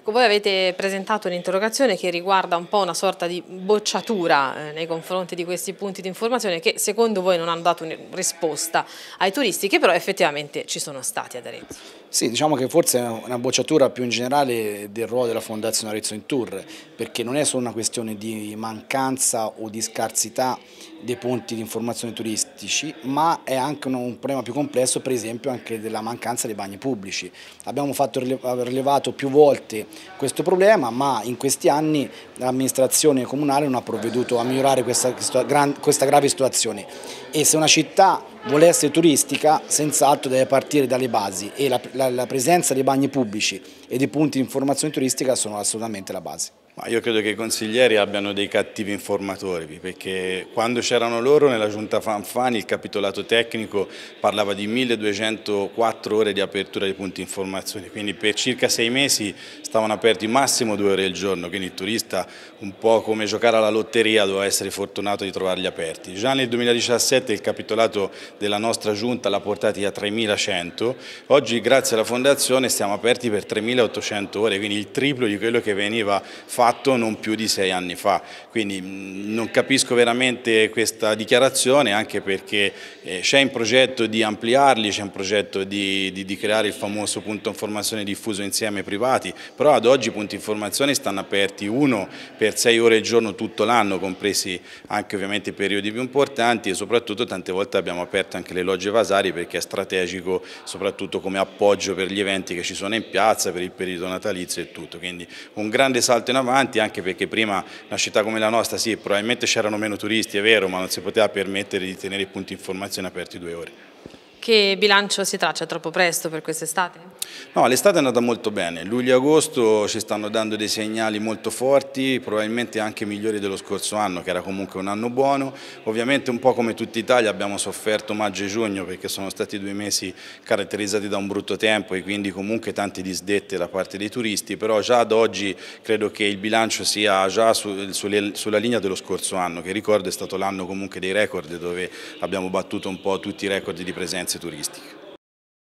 Ecco, voi avete presentato un'interrogazione che riguarda un po' una sorta di bocciatura eh, nei confronti di questi punti di informazione che secondo voi non hanno dato risposta ai turisti che però effettivamente ci sono stati ad Arezzo. Sì, diciamo che forse è una bocciatura più in generale del ruolo della Fondazione Arezzo in Tour perché non è solo una questione di mancanza o di scarsità dei punti di informazione turistici ma è anche un problema più complesso per esempio anche della mancanza dei bagni pubblici. Abbiamo fatto, rilevato più volte questo problema, ma in questi anni l'amministrazione comunale non ha provveduto a migliorare questa, questa grave situazione e se una città vuole essere turistica senz'altro deve partire dalle basi e la, la, la presenza dei bagni pubblici e dei punti di informazione turistica sono assolutamente la base. Ma io credo che i consiglieri abbiano dei cattivi informatori, perché quando c'erano loro nella giunta Fanfani il capitolato tecnico parlava di 1204 ore di apertura di punti informazioni quindi per circa sei mesi stavano aperti massimo due ore al giorno, quindi il turista un po' come giocare alla lotteria doveva essere fortunato di trovarli aperti. Già nel 2017 il capitolato della nostra giunta l'ha portati a 3100, oggi grazie alla fondazione siamo aperti per 3800 ore, quindi il triplo di quello che veniva fatto fatto non più di sei anni fa. Quindi mm, non capisco veramente questa dichiarazione anche perché eh, c'è in progetto di ampliarli, c'è in progetto di, di, di, creare il famoso punto informazione diffuso insieme ai privati, però ad oggi i punti informazione stanno aperti uno per sei ore al giorno tutto l'anno, compresi anche ovviamente i periodi più importanti e soprattutto tante volte abbiamo aperto anche le logge Vasari perché è strategico soprattutto come appoggio per gli eventi che ci sono in piazza, per il periodo natalizio e tutto. Quindi un grande salto in avanti avanti anche perché prima una città come la nostra sì probabilmente c'erano meno turisti è vero ma non si poteva permettere di tenere i punti informazione aperti due ore. Che bilancio si traccia troppo presto per quest'estate? No, l'estate è andata molto bene, luglio e agosto ci stanno dando dei segnali molto forti, probabilmente anche migliori dello scorso anno che era comunque un anno buono, ovviamente un po' come tutta Italia abbiamo sofferto maggio e giugno perché sono stati due mesi caratterizzati da un brutto tempo e quindi comunque tante disdette da parte dei turisti, però già ad oggi credo che il bilancio sia già su, sulle, sulla linea dello scorso anno che ricordo è stato l'anno comunque dei record dove abbiamo battuto un po' tutti i record di presenze turistiche.